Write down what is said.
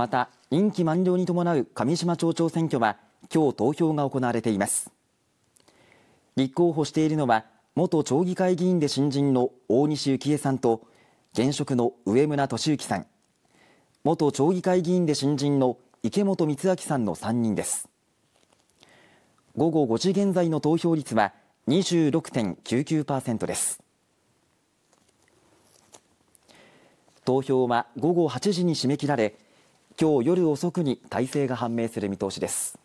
また、任期満了に伴う上島町長選挙はきょう投票が行われています。立候補しているのは元町議会議員で新人の大西幸恵さんと現職の上村俊幸さん、元町議会議員で新人の池本光昭さんの3人です。午後5時現在の投票率は26.99%です。投票は午後8時に締め切られ、今日夜遅くに大勢が判明する見通しです。